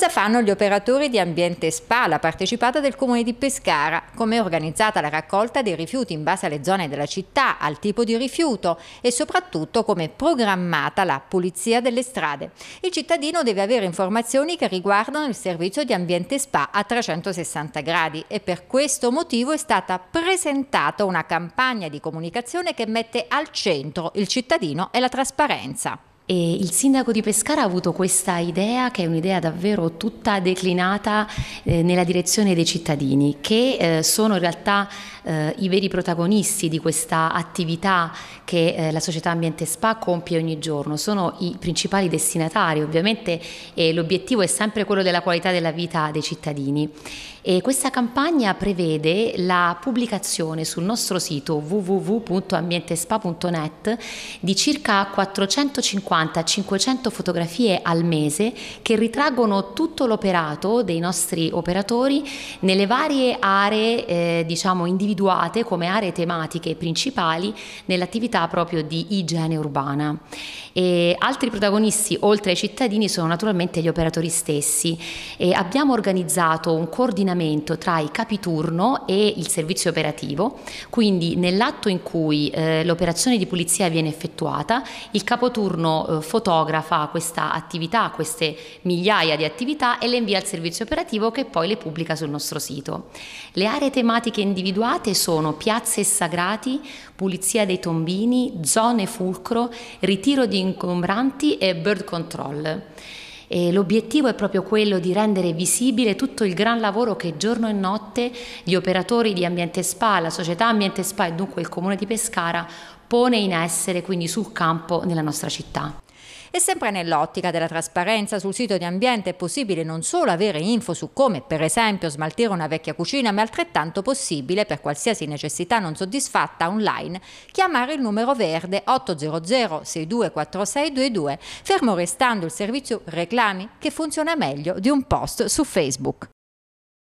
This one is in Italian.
Cosa fanno gli operatori di Ambiente Spa, la partecipata del comune di Pescara? Come è organizzata la raccolta dei rifiuti in base alle zone della città, al tipo di rifiuto e soprattutto come è programmata la pulizia delle strade? Il cittadino deve avere informazioni che riguardano il servizio di Ambiente Spa a 360 gradi e per questo motivo è stata presentata una campagna di comunicazione che mette al centro il cittadino e la trasparenza. E il sindaco di Pescara ha avuto questa idea, che è un'idea davvero tutta declinata eh, nella direzione dei cittadini, che eh, sono in realtà eh, i veri protagonisti di questa attività che eh, la società Ambiente Spa compie ogni giorno, sono i principali destinatari ovviamente e l'obiettivo è sempre quello della qualità della vita dei cittadini. E questa campagna prevede la pubblicazione sul nostro sito www.ambientespa.net di circa 450 450-500 fotografie al mese che ritraggono tutto l'operato dei nostri operatori nelle varie aree eh, diciamo individuate come aree tematiche principali nell'attività proprio di igiene urbana. E altri protagonisti oltre ai cittadini sono naturalmente gli operatori stessi e abbiamo organizzato un coordinamento tra i capiturno e il servizio operativo, quindi nell'atto in cui eh, l'operazione di pulizia viene effettuata, il capoturno appunto eh, fotografa questa attività, queste migliaia di attività e le invia al servizio operativo che poi le pubblica sul nostro sito. Le aree tematiche individuate sono piazze e sagrati, pulizia dei tombini, zone fulcro, ritiro di ingombranti e bird control. E l'obiettivo è proprio quello di rendere visibile tutto il gran lavoro che giorno e notte gli operatori di Ambiente Spa, la società Ambiente Spa e dunque il comune di Pescara pone in essere quindi sul campo nella nostra città. E sempre nell'ottica della trasparenza sul sito di ambiente è possibile non solo avere info su come, per esempio, smaltire una vecchia cucina, ma è altrettanto possibile, per qualsiasi necessità non soddisfatta online, chiamare il numero verde 800 624622, fermo restando il servizio reclami che funziona meglio di un post su Facebook.